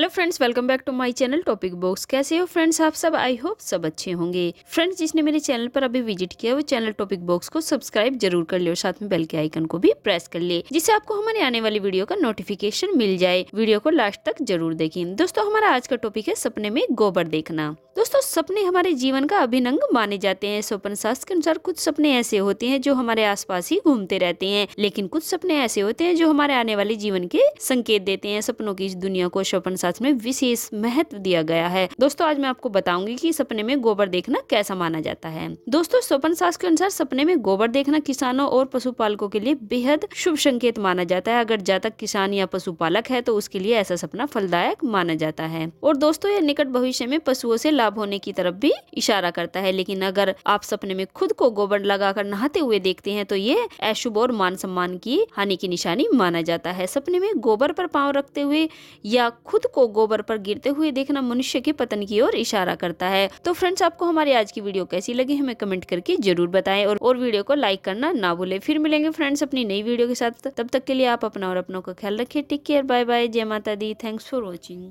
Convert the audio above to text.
hello friends welcome back to my channel topic box कैसे हो friends आप सब आई होप सब अच्छे होंगे फ्रेंड्स जिसने मेरे चैनल पर अभी विजिट किया वो चैनल टॉपिक बॉक्स को सब्सक्राइब जरूर कर ले और साथ में बेल के आइकन को भी प्रेस कर ले जिससे आपको हमारे आने वाली वीडियो का नोटिफिकेशन मिल जाए वीडियो को लास्ट तक जरूर देखें दोस्तों हमारा आज का टॉपिक है सपने में गोबर देखना दोस्तों सपने हमारे जीवन का अभिनंग माने जाते हैं स्वप्न शास्त्र के अनुसार कुछ सपने ऐसे होते हैं जो हमारे आसपास ही घूमते रहते हैं लेकिन कुछ सपने ऐसे होते हैं जो हमारे आने वाले जीवन के संकेत देते हैं सपनों की इस दुनिया को स्वप्न शास्त्र में विशेष महत्व दिया गया है दोस्तों आज मैं आपको बताऊंगी की सपने में गोबर देखना कैसा माना जाता है दोस्तों स्वप्न शास्त्र के अनुसार सपने में गोबर देखना किसानों और पशुपालकों के लिए बेहद शुभ संकेत माना जाता है अगर जातक किसान या पशुपालक है तो उसके लिए ऐसा सपना फलदायक माना जाता है और दोस्तों ये निकट भविष्य में पशुओं से लाभ होने की तरफ भी इशारा करता है लेकिन अगर आप सपने में खुद को गोबर लगाकर नहाते हुए देखते हैं तो ये अशुभ और मान सम्मान की हानि की निशानी माना जाता है सपने में गोबर पर पांव रखते हुए या खुद को गोबर पर गिरते हुए देखना मनुष्य के पतन की ओर इशारा करता है तो फ्रेंड्स आपको हमारी आज की वीडियो कैसी लगी हमें कमेंट करके जरूर बताएं और और वीडियो को लाइक करना ना भूले फिर मिलेंगे फ्रेंड्स अपनी नई वीडियो के साथ तब तक के लिए आप अपना और अपनों का ख्याल रखें टेक केयर बाय बाय जय माता दी थैंक्स फॉर वॉचिंग